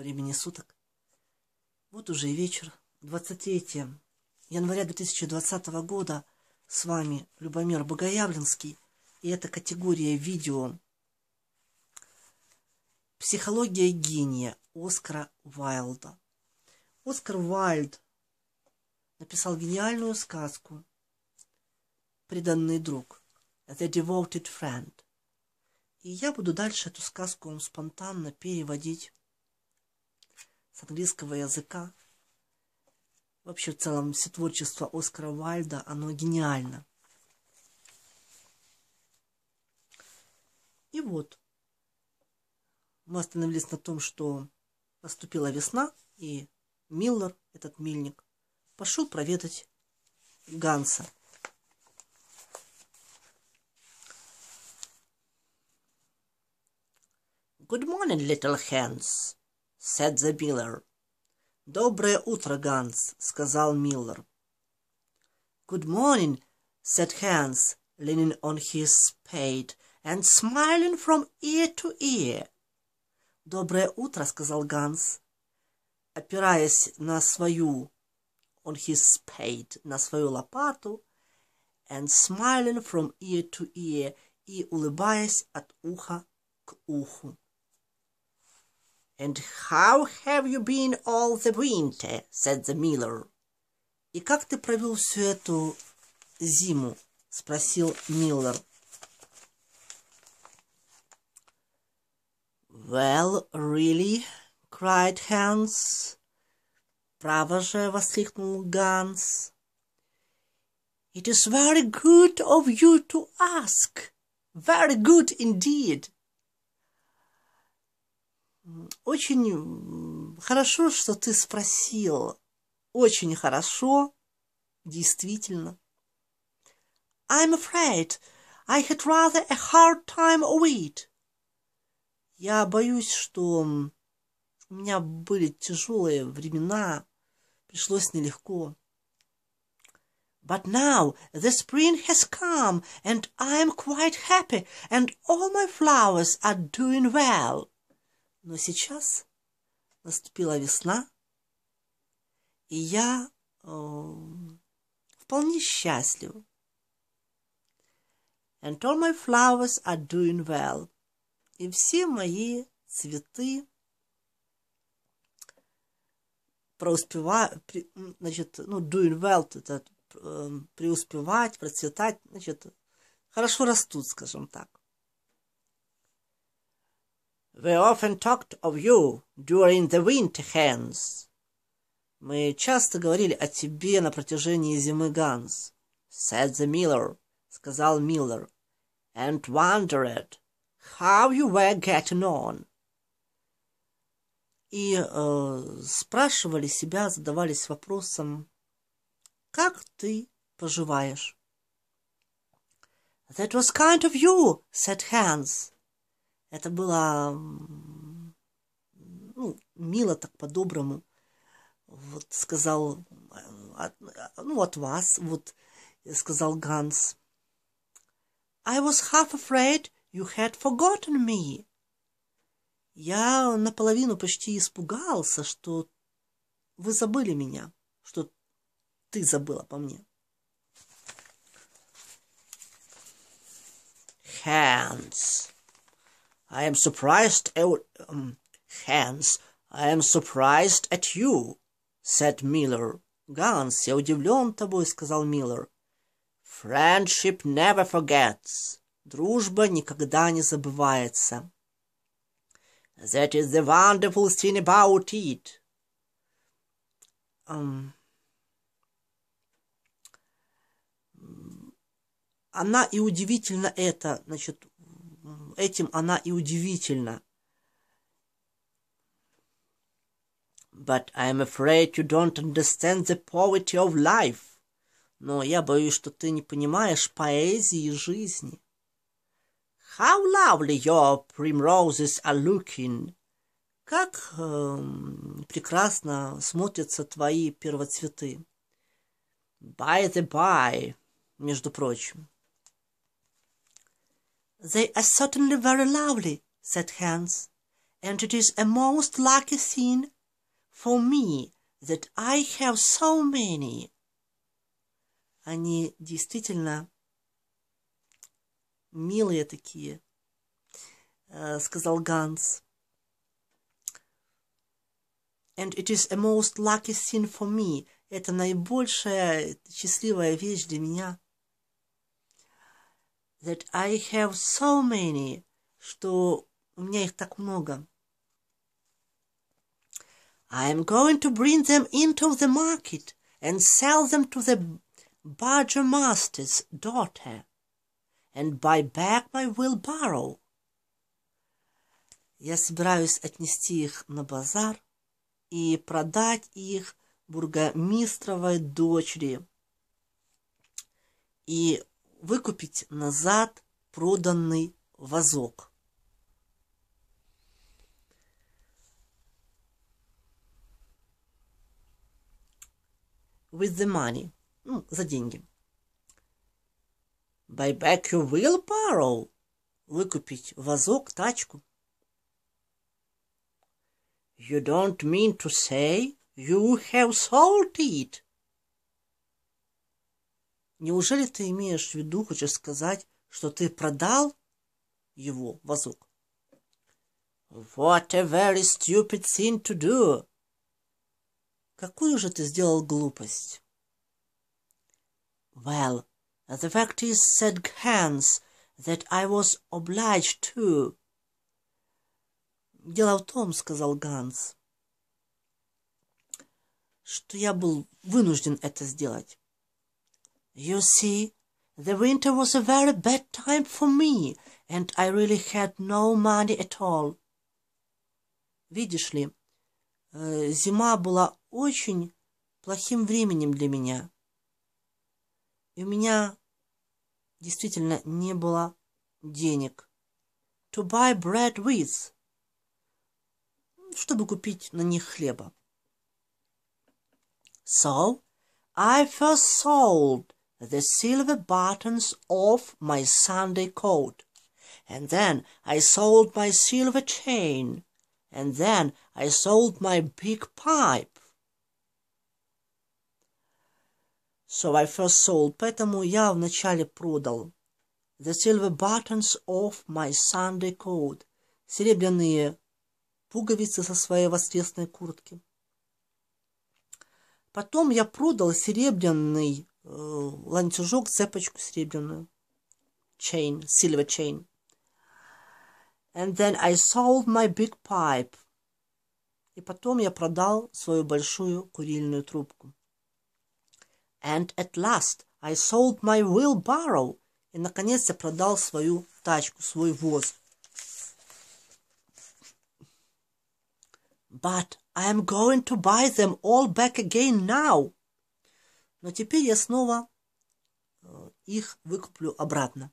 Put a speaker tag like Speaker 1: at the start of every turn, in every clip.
Speaker 1: времени суток. Вот уже и вечер, 23 января 2020 года. С вами Любомир Богоявленский. И это категория видео «Психология гения» Оскара Уайлда. Оскар Уайлд написал гениальную сказку «Преданный друг» «The Devoted Friend». И я буду дальше эту сказку вам спонтанно переводить английского языка. Вообще, в целом, все творчество Оскара Вальда, оно гениально. И вот, мы остановились на том, что наступила весна, и Миллер, этот мельник, пошел проведать Ганса. Good morning, little hands said the miller. Доброе утро, Ганс, сказал Миллер. Good morning, said Hans, leaning on his spade and smiling from ear to ear. Доброе утро, сказал Ганс, опираясь на свою on his spade, на свою лопату, and smiling from ear to ear, и улыбаясь от уха к уху. And how have you been all the winter? said the miller. И как ты провел всю эту зиму? спросил Миллер. Well, really? cried Hans. Право же, воскликнул Ганс. It is very good of you to ask. Very good indeed. Очень хорошо, что ты спросила. Очень хорошо, действительно. I'm afraid I had rather a hard time of it. Я боюсь, что у меня были тяжелые времена, пришлось нелегко. But now the spring has come, and I'm quite happy, and all my flowers are doing well. Но сейчас наступила весна, и я э, вполне счастлив And all my flowers are doing well. И все мои цветы преуспевают, значит, ну, doing well, это эм, преуспевать, процветать, значит, хорошо растут, скажем так. We often talked of you during the winter, Hans. Мы часто говорили о тебе на протяжении зимы, Ганс. Said the miller, сказал Миллер. And wondered how you were getting on. И э, спрашивали себя, задавались вопросом, как ты поживаешь? That was kind of you, said Hans. Это было ну, мило так по-доброму. Вот сказал, от, а, а, ну, от вас, вот сказал Ганс. I was half afraid you had forgotten me. Я наполовину почти испугался, что вы забыли меня, что ты забыла по мне. Hands. I am surprised um, Hans, I am surprised at you, said Miller. Ганс, я удивлен тобой, сказал Миллер. Friendship never forgets. Дружба никогда не забывается. That is the wonderful thing about it. Um, она и удивительно это, значит, этим она и удивительна. But I am afraid you don't understand the poverty of life. Но я боюсь, что ты не понимаешь поэзии жизни. How lovely your primroses are looking. Как э, прекрасно смотрятся твои первоцветы. By the by, между прочим. They are certainly very lovely, said Hans, and it is a most lucky thing for me that I have so many. Они действительно милые такие, э, сказал Ганс. And it is a most lucky thing for me. Это наибольшая счастливая вещь для меня. that I have so many, что у меня их так много. I am going to bring them into the market and sell them to the master's daughter and buy back my wheelbarrow. Я собираюсь отнести их на базар и продать их бургомистровой дочери и выкупить назад проданный вазок. With the money. Ну, за деньги. Buy back your wheelbarrow. Выкупить вазок, тачку. You don't mean to say you have sold it. Неужели ты имеешь в виду, хочешь сказать, что ты продал его вазок? What a very stupid thing to do! Какую же ты сделал глупость? Well, the fact is, said Hans, that I was obliged to. Дело в том, сказал Ганс, что я был вынужден это сделать. You see, the winter was a very bad time for me, and I really had no money at all. Видишь ли, э, зима была очень плохим временем для меня. И у меня действительно не было денег. To buy bread with. Чтобы купить на них хлеба. So, I first sold the silver buttons off my Sunday coat, and then I sold my silver chain, and then I sold my big pipe. So I first sold, поэтому я вначале продал the silver buttons of my Sunday coat, серебряные пуговицы со своей воскресной куртки. Потом я продал серебряный ланцюжок, цепочку серебряную. Chain, silver chain. And then I sold my big pipe. И потом я продал свою большую курильную трубку. And at last I sold my wheelbarrow. И, наконец, я продал свою тачку, свой воз. But I am going to buy them all back again now но теперь я снова э, их выкуплю обратно.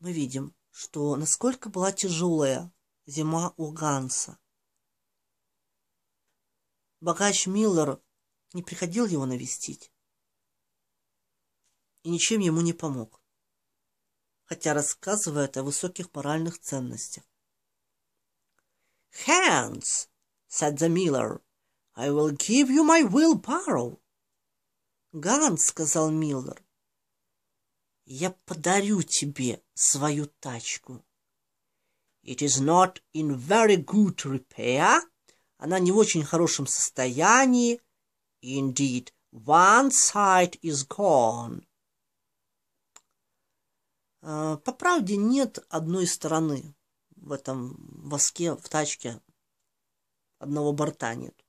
Speaker 1: Мы видим, что насколько была тяжелая зима у Ганса. Богач Миллер не приходил его навестить и ничем ему не помог, хотя рассказывает о высоких моральных ценностях. «Hands!» — said the miller. I will give you my willpower. Ганс, сказал Миллер, я подарю тебе свою тачку. It is not in very good repair. Она не в очень хорошем состоянии. Indeed, one side is gone. А, по правде нет одной стороны в этом воске, в тачке. Одного борта нет.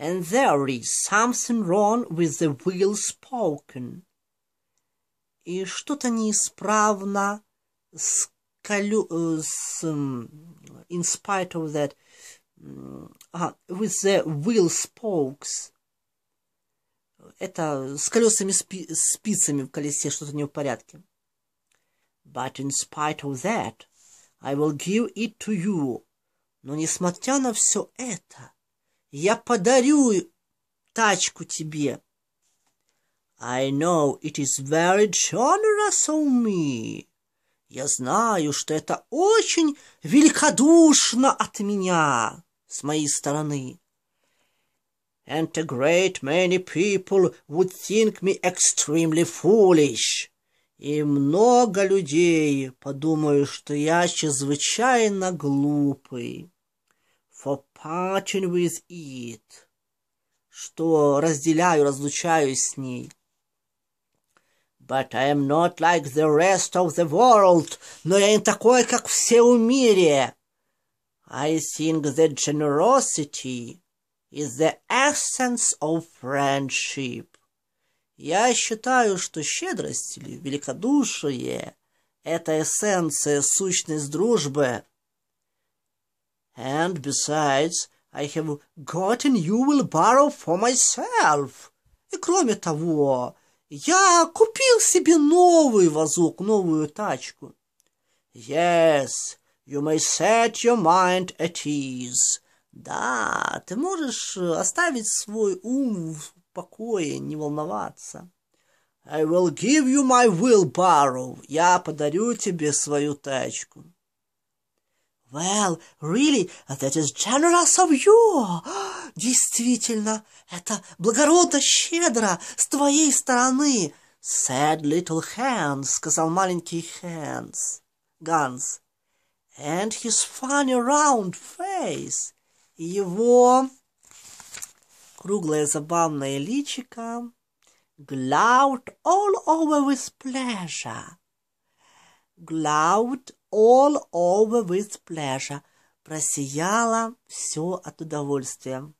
Speaker 1: and there is something wrong with the will spoken. И что-то неисправно э, с, колю... с in spite of that, uh, with the will spokes. Это с колесами спи... спицами в колесе что-то не в порядке. But in spite of that, I will give it to you. Но несмотря на все это, Я подарю тачку тебе. I know it is very generous of me. Я знаю, что это очень великодушно от меня, с моей стороны. And a great many people would think me extremely foolish. И много людей подумают, что я чрезвычайно глупый for parting with it, что разделяю, разлучаюсь с ней. But I am not like the rest of the world, но я не такой, как все в мире. I think that generosity is the essence of friendship. Я считаю, что щедрость или великодушие – это эссенция, сущность дружбы – And besides, I have gotten you will borrow for myself. И кроме того, я купил себе новый вазок, новую тачку. Yes, you may set your mind at ease. Да, ты можешь оставить свой ум в покое, не волноваться. I will give you my wheelbarrow. Я подарю тебе свою тачку. Well, really, that is generous of you. Действительно, это благородно щедро с твоей стороны. Said little Hans, сказал маленький Hans. Ганс. And his funny round face. Его круглое забавное личико glowed all over with pleasure. Glowed all over with pleasure. просияла все от удовольствия.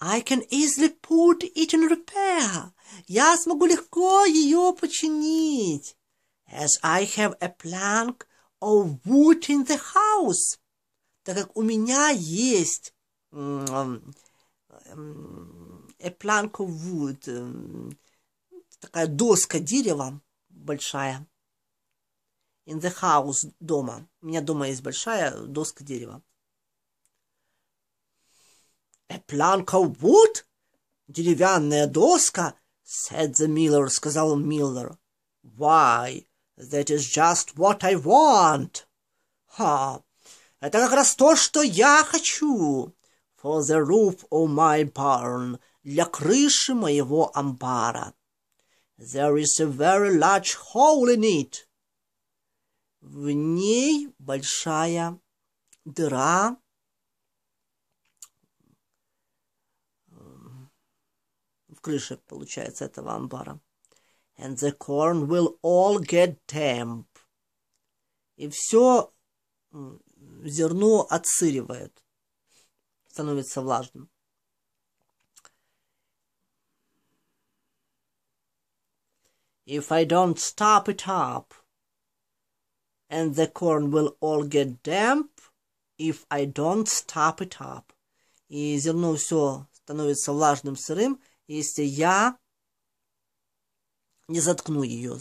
Speaker 1: I can easily put it in repair. Я смогу легко ее починить. As I have a plank of wood in the house. Так как у меня есть э, a plank of wood, такая доска дерева большая in the house дома. У меня дома есть большая доска дерева. A plank of wood? Деревянная доска? Said the miller, сказал Миллер. Why, that is just what I want. Ха, это как раз то, что я хочу. For the roof of my barn, для крыши моего амбара. There is a very large hole in it. В ней большая дыра. В крыше, получается, этого амбара. And the corn will all get damp. И все зерно отсыривает, становится влажным. If I don't stop it up, and the corn will all get damp if I don't stop it up. И зерно все становится влажным, сырым, если я не заткну ее,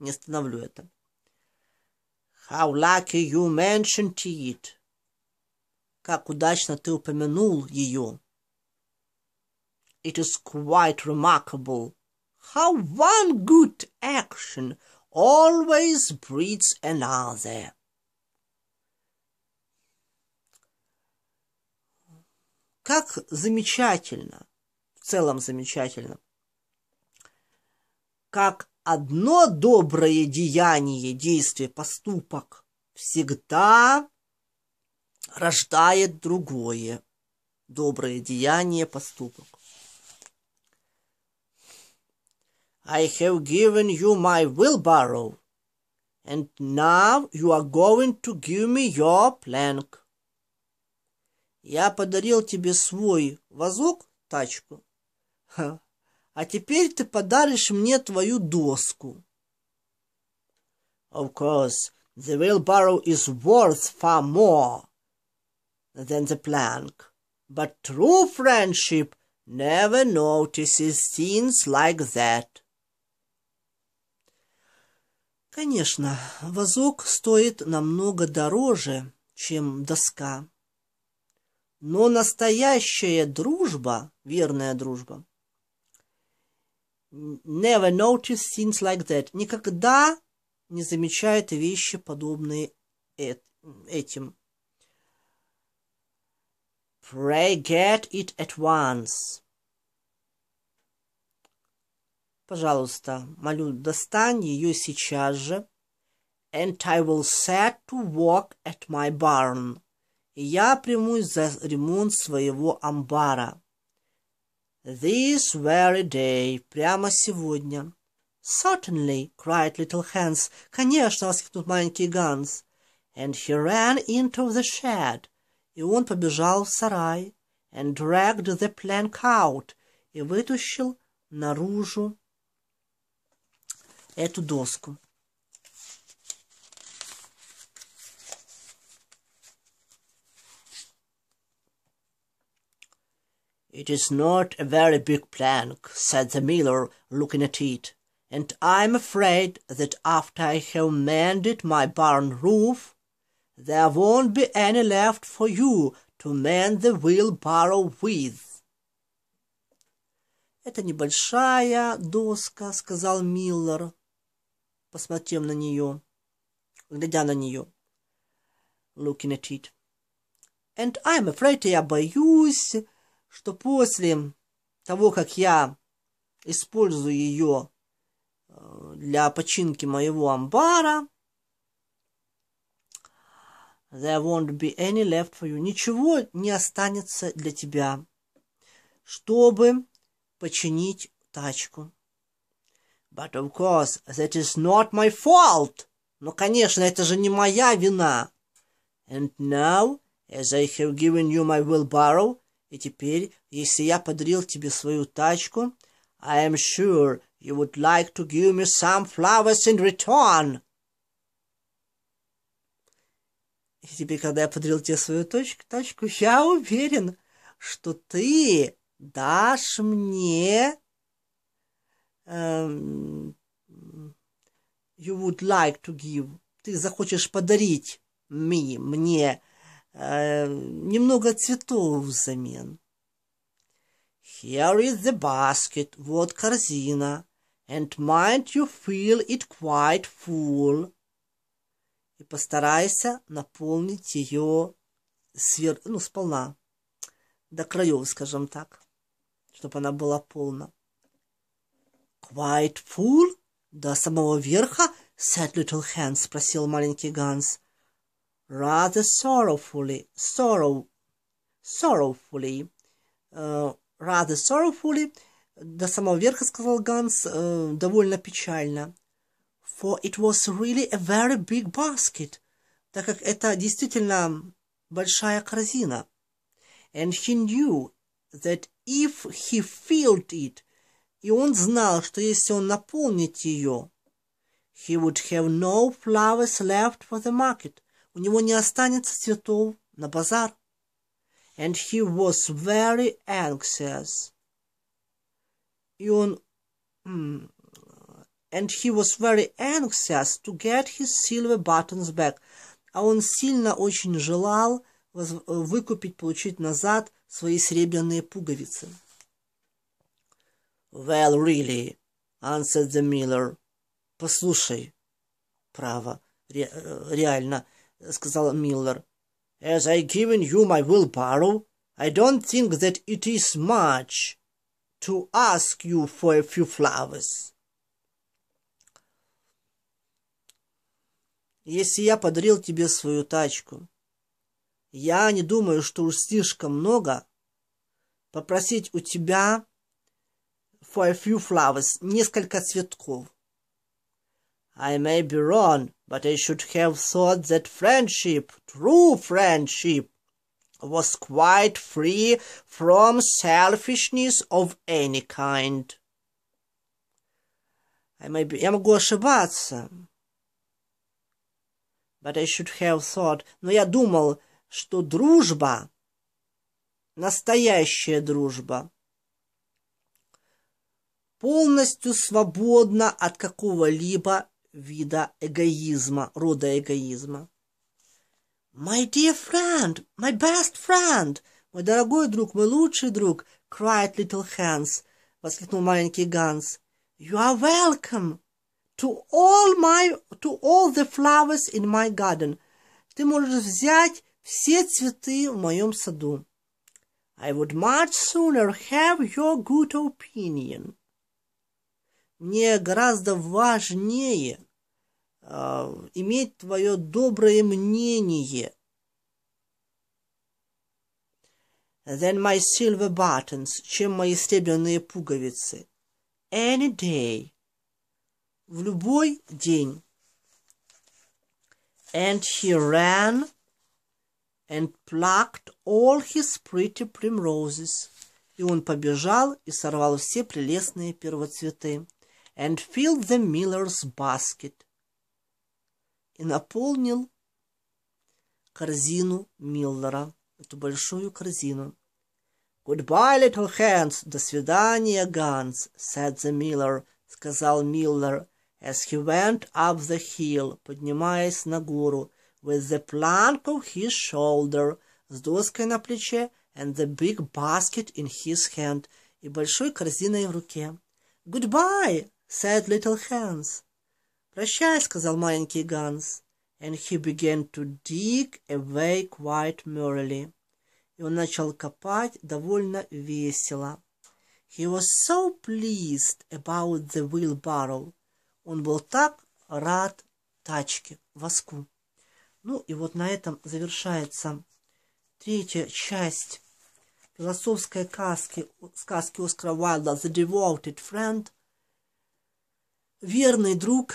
Speaker 1: не остановлю это. How lucky you mentioned it. Как удачно ты упомянул ее. It is quite remarkable. How one good action – always breeds another. Как замечательно, в целом замечательно, как одно доброе деяние, действие, поступок всегда рождает другое доброе деяние, поступок. I have given you my wheelbarrow, and now you are going to give me your plank. Я подарил тебе свой вазок, тачку, а теперь ты подаришь мне твою доску. Of course, the wheelbarrow is worth far more than the plank, but true friendship never notices things like that. Конечно, вазок стоит намного дороже, чем доска. Но настоящая дружба, верная дружба, never notice things like that, никогда не замечает вещи, подобные этим. Pray get it at once. Пожалуйста, молю, достань ее сейчас же. And I will set to work at my barn. И я примусь за ремонт своего амбара. This very day, прямо сегодня. Certainly, cried little Hans. Конечно, воскликнул маленький Ганс. And he ran into the shed. И он побежал в сарай. And dragged the plank out. И вытащил наружу ето доско. It is not a very big plank, said the miller, looking at it, and I'm afraid that after I have mended my barn roof, there won't be any left for you to mend the wheelbarrow with. Это небольшая доска, сказал Миллер. посмотрел на нее, глядя на нее, looking at it. And I'm afraid, я боюсь, что после того, как я использую ее э, для починки моего амбара, there won't be any left for you. Ничего не останется для тебя, чтобы починить тачку. But of course, that is not my fault. Но, конечно, это же не моя вина. And now, as I have given you my wheelbarrow, и теперь, если я подарил тебе свою тачку, I am sure you would like to give me some flowers in return. И теперь, когда я подарил тебе свою тачку, тачку я уверен, что ты дашь мне um, you would like to give, ты захочешь подарить me, мне э, немного цветов взамен. Here is the basket, вот корзина, and mind you fill it quite full. И постарайся наполнить ее свер... ну, сполна, до краев, скажем так, чтобы она была полна. «Quite full?» «До самого верха?» — said Little Hans, спросил маленький Ганс. «Rather sorrowfully, sorrow, sorrowfully, uh, rather sorrowfully», до самого верха, сказал Ганс, э, довольно печально. For it was really a very big basket, так как это действительно большая корзина. And he knew that if he filled it, и он знал, что если он наполнит ее, he would have no flowers left for the market, у него не останется цветов на базар. And he was very anxious. И он... And he was very anxious to get his silver buttons back. А он сильно очень желал выкупить, получить назад свои серебряные пуговицы. «Well, really», — answered the miller. «Послушай». «Право, ре э, реально», — сказал Миллер. «As I given you my wheelbarrow, I don't think that it is much to ask you for a few flowers». «Если я подарил тебе свою тачку, я не думаю, что уж слишком много попросить у тебя for a few flowers, несколько цветков. I may be wrong, but I should have thought that friendship, true friendship, was quite free from selfishness of any kind. I may be... Я могу ошибаться. But I should have thought... Но я думал, что дружба, настоящая дружба, полностью свободна от какого-либо вида эгоизма, рода эгоизма. «My dear friend, my best friend!» «Мой дорогой друг, мой лучший друг!» cried little Hans, воскликнул маленький Ганс. «You are welcome to all my, to all the flowers in my garden!» «Ты можешь взять все цветы в моем саду!» «I would much sooner have your good opinion!» мне гораздо важнее э, иметь твое доброе мнение. Than my silver buttons, чем мои серебряные пуговицы. Any day. В любой день. And he ran and plucked all his pretty primroses. И он побежал и сорвал все прелестные первоцветы. and filled the miller's basket. И наполнил корзину Миллера, эту большую корзину. Goodbye, little hands. До свидания, Ганс, said the miller, сказал Миллер, as he went up the hill, поднимаясь на гору, with the plank on his shoulder, с доской на плече, and the big basket in his hand, и большой корзиной в руке. Goodbye, said little Hans. «Прощай», — сказал маленький Ганс. And he began to dig away quite merrily. И он начал копать довольно весело. He was so pleased about the wheelbarrow. Он был так рад тачке, воску. Ну и вот на этом завершается третья часть философской сказки, сказки Оскара Уайлда «The Devoted Friend» верный друг,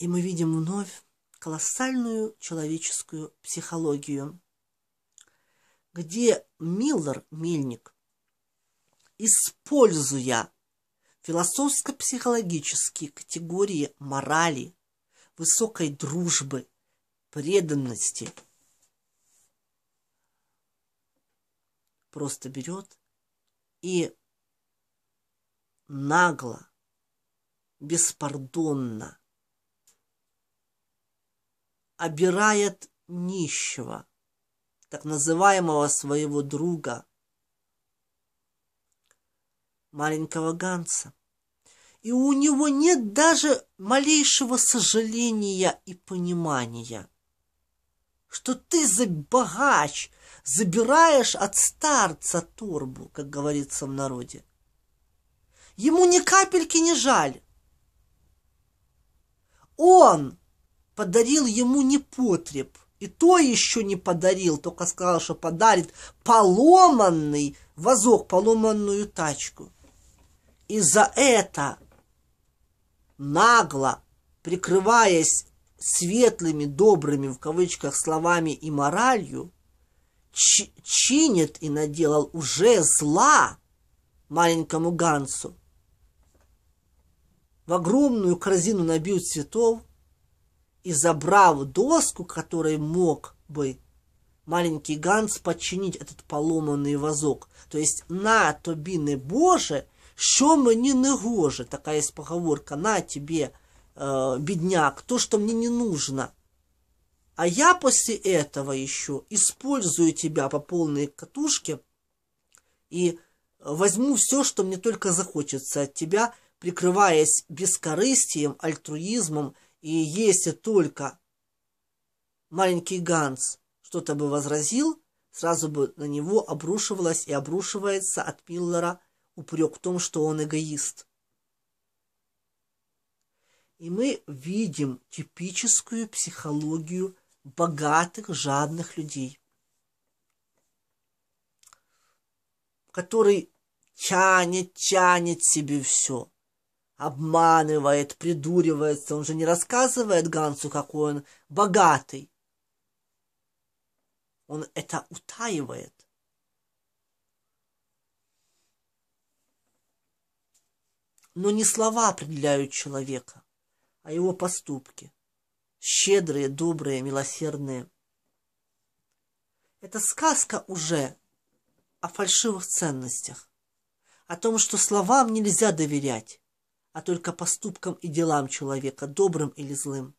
Speaker 1: и мы видим вновь колоссальную человеческую психологию, где Миллер, Мельник, используя философско-психологические категории морали, высокой дружбы, преданности, просто берет и нагло беспардонно. Обирает нищего, так называемого своего друга, маленького Ганса. И у него нет даже малейшего сожаления и понимания, что ты за богач, забираешь от старца торбу, как говорится в народе. Ему ни капельки не жаль он подарил ему не потреб, и то еще не подарил, только сказал, что подарит поломанный вазок, поломанную тачку. И за это нагло, прикрываясь светлыми, добрыми, в кавычках, словами и моралью, чинит и наделал уже зла маленькому Гансу в огромную корзину набил цветов и, забрав доску, которой мог бы маленький Ганс починить этот поломанный вазок. То есть на тобі не Боже, що мені не гоже, така є поговорка, на тебе, э, бедняк, то, что мне не нужно. А я после этого еще использую тебя по полной катушке и возьму все, что мне только захочется от тебя, прикрываясь бескорыстием, альтруизмом, и если только маленький Ганс что-то бы возразил, сразу бы на него обрушивалась и обрушивается от Миллера упрек в том, что он эгоист. И мы видим типическую психологию богатых, жадных людей, который тянет, тянет себе все – обманывает, придуривается. Он же не рассказывает Гансу, какой он богатый. Он это утаивает. Но не слова определяют человека, а его поступки. Щедрые, добрые, милосердные. Это сказка уже о фальшивых ценностях, о том, что словам нельзя доверять а только поступкам и делам человека, добрым или злым.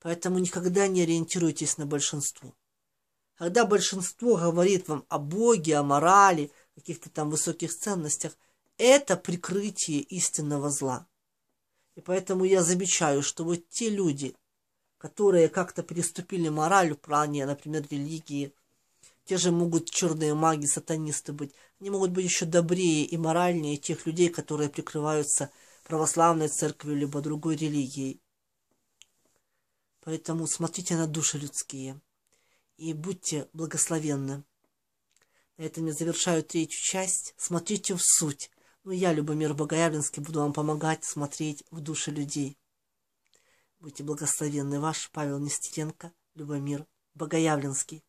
Speaker 1: Поэтому никогда не ориентируйтесь на большинство. Когда большинство говорит вам о Боге, о морали, каких-то там высоких ценностях, это прикрытие истинного зла. И поэтому я замечаю, что вот те люди, которые как-то переступили мораль в плане, например, религии, те же могут черные маги, сатанисты быть. Они могут быть еще добрее и моральнее тех людей, которые прикрываются православной церковью либо другой религией. Поэтому смотрите на души людские и будьте благословенны. На этом я завершаю третью часть. Смотрите в суть. Ну, я, Любомир Богоявленский, буду вам помогать смотреть в души людей. Будьте благословенны, ваш Павел Нестеренко, Любомир Богоявленский.